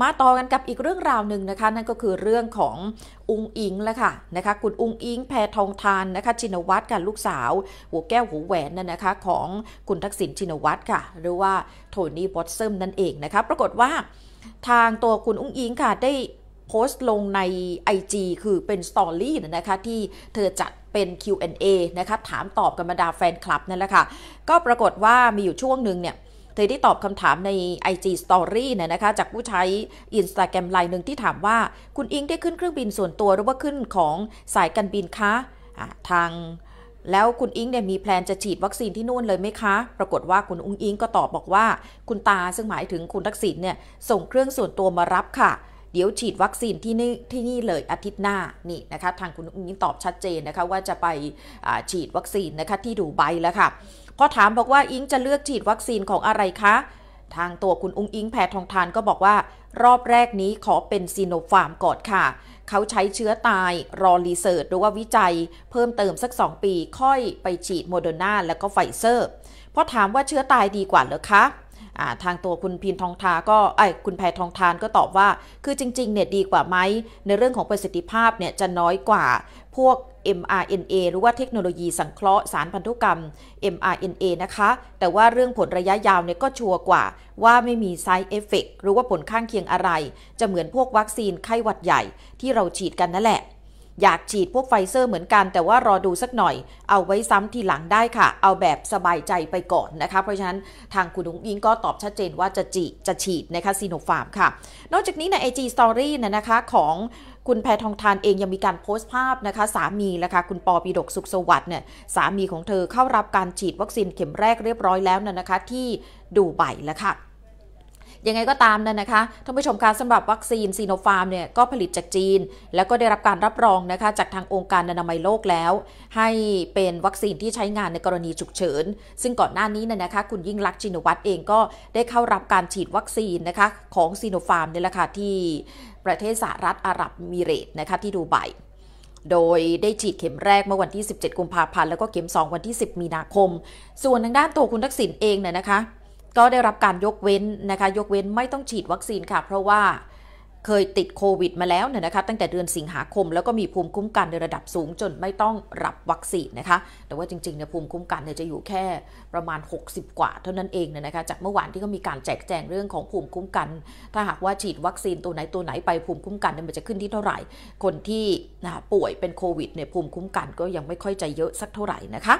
มาต่อกันกับอีกเรื่องราวหนึ่งนะคะ นั่นก็คือเรื่องของอุงอิงแล้วค่ะนะคะ คุณอุงอิง แพทองทานนะคะชินวัตรกับลูกสาว หัวแก้วหัวแหวนนั่นนะคะ ของคุณทักษิณชินวัตรค่ะ หรือว่าโทนี่บอสเซมนั่นเองนะคะ ปรากฏว่าทางตัวคุณอุคงอิงค่ะได้โพสต์ลงใน IG คือเป็นสตอรี่นะคะ ที่เธอจัดเป็น Q&A นะคะถามตอบกับบรรดาแฟนคลับนั่นแหละค่ะก็ปรากฏว่ามีอยู่ช่วงหนึ่งเนี่ยอได้ตอบคำถามใน IG Story เนี่ยนะคะจากผู้ใช้ Instagram ไลน์หนึ่งที่ถามว่า คุณอิงได้ขึ้นเครื่องบินส่วนตัว หรือว่าขึ้นของสายการบินคะะทางแล้วคุณอิงเนี่ยมีแพลนจะฉีดวัคซีนที่นู่นเลยไหมคะ ปรากฏว่าคุณอุ้งอิงก็ตอบบอกว่าคุณตาซึ่งหมายถึงคุณทักษิณเนี่ยส่งเครื่องส่วนตัวมารับค่ะ เดี๋ยวฉีดวัคซีนที่นี่ที่นี่เลยอาทิตย์หน้านี่นะคะทางคุณอุ้งอิงตอบชัดเจนนะคะว่าจะไปฉีดวัคซีนนะคะที่ดูไบแล้วค่ะพอถามบอกว่าอิงจะเลือกฉีดวัคซีนของอะไรคะ ทางตัวคุณอุ้งอิงแพทองทานก็บอกว่า รอบแรกนี้ขอเป็นซีโนฟาร์มก่อนค่ะ เขาใช้เชื้อตายรอรีเสิร์ชหรือว่าวิจัย เพิ่มเติมสัก 2 ปีค่อยไปฉีดโมเดอร์นาและก็ไฟเซอร์พอถามว่าเชื้อตายดีกว่าหรือคะทางตัวคุณพีนทองทา ก็ไอ้คุณแพทองทานก็ตอบว่า คือจริงๆ เนี่ยดีกว่าไหม ในเรื่องของประสิทธิภาพเนี่ยจะน้อยกว่า พวก mRNA หรือว่าเทคโนโลยีสังเคราะห์สารพันธุกรรม mRNA นะคะ แต่ว่าเรื่องผลระยะยาวเนี่ยก็ชัวร์กว่า ว่าไม่มี side effect หรือว่าผลข้างเคียงอะไร จะเหมือนพวกวัคซีนไข้หวัดใหญ่ที่เราฉีดกันนั่นแหละอยากฉีดพวกไฟเซอร์เหมือนกันแต่ว่ารอดูสักหน่อยเอาไว้ซ้ำทีหลังได้ค่ะ เอาแบบสบายใจไปก่อนนะคะเพราะฉะนั้นทางคุณนุ้งอิงก็ตอบชัดเจนว่าจะจีจะฉีดนะคะซีโนฟาร์มค่ะ นอกจากนี้ในไอจีสตอรน่นะคะของคุณแพทองทานเองยังมีการโพสต์ภาพนะคะสามีนะคะคุณปอปีดกสุขสวัสดิ์เนี่ยสามีของเธอเข้ารับการฉีดวัคซีนเข็มแรกเรียบร้อยแล้วนะนะคะ ที่ดูใบแล้วค่ะยังไงก็ตามนั่นนะคะ ท่านผู้ชมคะสำหรับวัคซีนซีโนฟาร์มเนี่ย ก็ผลิตจากจีน แล้วก็ได้รับการรับรองนะคะจากทางองค์การอนามัยโลกแล้ว ให้เป็นวัคซีนที่ใช้งานในกรณีฉุกเฉิน ซึ่งก่อนหน้านี้เนี่ยนะคะคุณยิ่งรักชินวัตรเองก็ได้เข้ารับการฉีดวัคซีนนะคะของซีโนฟาร์มเนี่ยแหละค่ะ ที่ประเทศสหรัฐอาหรับมิเรตนะคะที่ดูไบ โดยได้ฉีดเข็มแรกเมื่อวันที่ 17 กุมภาพันธ์แล้วก็เข็ม2วันที่ 10 มีนาคม ส่วนทางด้านตัวคุณทักษิณเองเนี่ยนะคะก็ได้รับการยกเว้นนะคะยกเว้นไม่ต้องฉีดวัคซีนค่ะเพราะว่าเคยติดโควิดมาแล้วเนี่ยนะคะตั้งแต่เดือนสิงหาคม แล้วก็มีภูมิคุ้มกันในระดับสูงจนไม่ต้องรับวัคซีนนะคะแต่ว่าจริงๆเนี่ยภูมิคุ้มกันเนี่ยจะอยู่แค่ประมาณ 60 กว่าเท่านั้นเองเนี่ยนะคะจากเมื่อวานที่เขามีการแจกแจงเรื่องของภูมิคุ้มกัน ถ้าหากว่าฉีดวัคซีน ตัวไหนตัวไหนไปภูมิคุ้มกันเนี่ยมันจะขึ้นที่เท่าไหร่คนที่ป่วยเป็นโควิดเนี่ยภูมิคุ้มกัน ก็ยังไม่ค่อยจะเยอะสักเท่าไหร่นะคะ